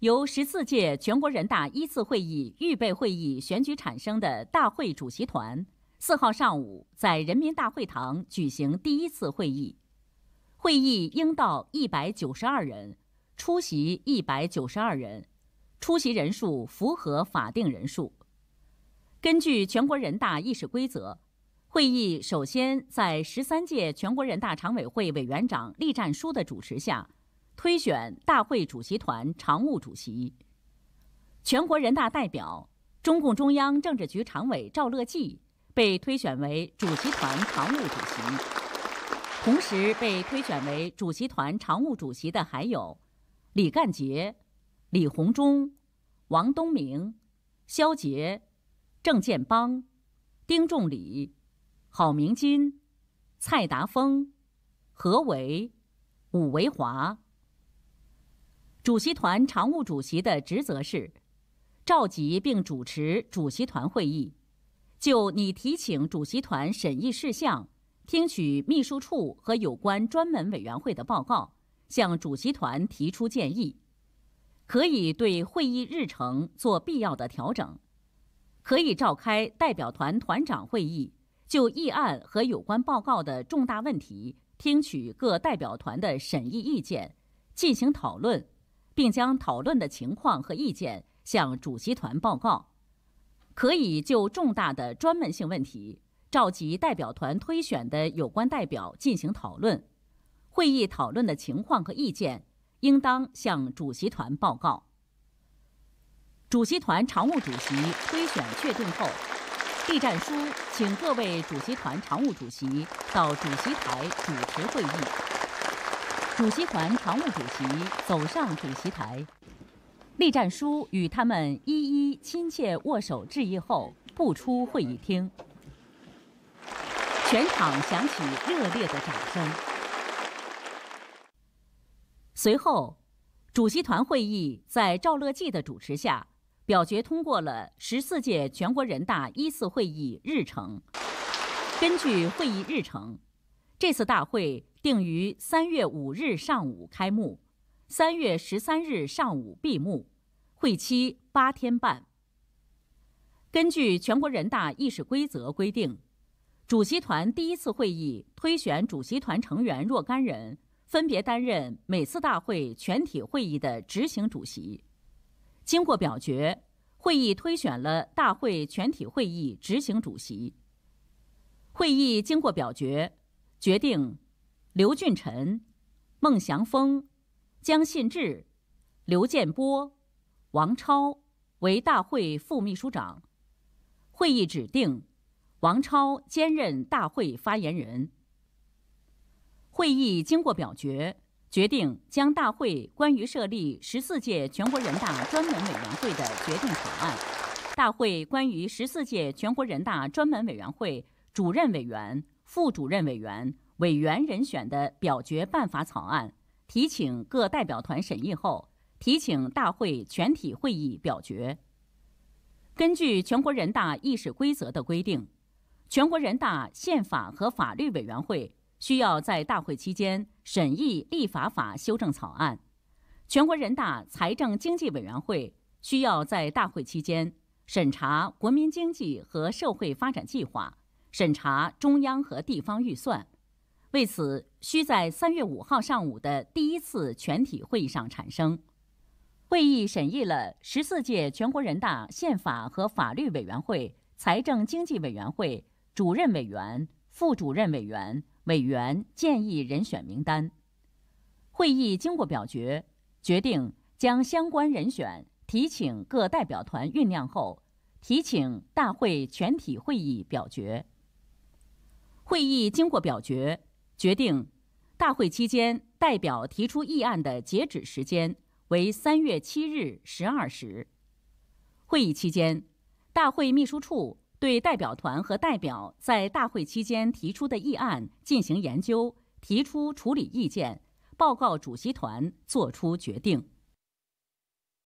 由十四届全国人大一次会议预备会议选举产生的大会主席团，四号上午在人民大会堂举行第一次会议。会议应到一百九十二人，出席一百九十二人，出席人数符合法定人数。根据全国人大议事规则，会议首先在十三届全国人大常委会委员长栗战书的主持下。推选大会主席团常务主席。全国人大代表、中共中央政治局常委赵乐际被推选为主席团常务主席，同时被推选为主席团常务主席的还有李干杰、李鸿忠、王东明、肖杰、郑建邦、丁仲礼、郝明金、蔡达峰、何维、武维华。主席团常务主席的职责是：召集并主持主席团会议，就拟提请主席团审议事项，听取秘书处和有关专门委员会的报告，向主席团提出建议，可以对会议日程做必要的调整，可以召开代表团团长会议，就议案和有关报告的重大问题，听取各代表团的审议意见，进行讨论。并将讨论的情况和意见向主席团报告，可以就重大的专门性问题召集代表团推选的有关代表进行讨论。会议讨论的情况和意见应当向主席团报告。主席团常务主席推选确定后，栗战书，请各位主席团常务主席到主席台主持会议。主席团常务主席走上主席台，栗战书与他们一一亲切握手致意后，步出会议厅。全场响起热烈的掌声。随后，主席团会议在赵乐际的主持下，表决通过了十四届全国人大一次会议日程。根据会议日程，这次大会。定于三月五日上午开幕，三月十三日上午闭幕，会期八天半。根据全国人大议事规则规定，主席团第一次会议推选主席团成员若干人，分别担任每次大会全体会议的执行主席。经过表决，会议推选了大会全体会议执行主席。会议经过表决，决定。刘俊臣、孟祥峰、江信志、刘建波、王超为大会副秘书长。会议指定王超兼任大会发言人。会议经过表决，决定将大会关于设立十四届全国人大专门委员会的决定草案，大会关于十四届全国人大专门委员会主任委员、副主任委员。委员人选的表决办法草案提请各代表团审议后，提请大会全体会议表决。根据全国人大议事规则的规定，全国人大宪法和法律委员会需要在大会期间审议立法法修正草案；全国人大财政经济委员会需要在大会期间审查国民经济和社会发展计划，审查中央和地方预算。为此，需在三月五号上午的第一次全体会议上产生。会议审议了十四届全国人大宪法和法律委员会、财政经济委员会主任委员、副主任委员、委员建议人选名单。会议经过表决，决定将相关人选提请各代表团酝酿后，提请大会全体会议表决。会议经过表决。决定，大会期间代表提出议案的截止时间为三月七日十二时。会议期间，大会秘书处对代表团和代表在大会期间提出的议案进行研究，提出处理意见，报告主席团作出决定。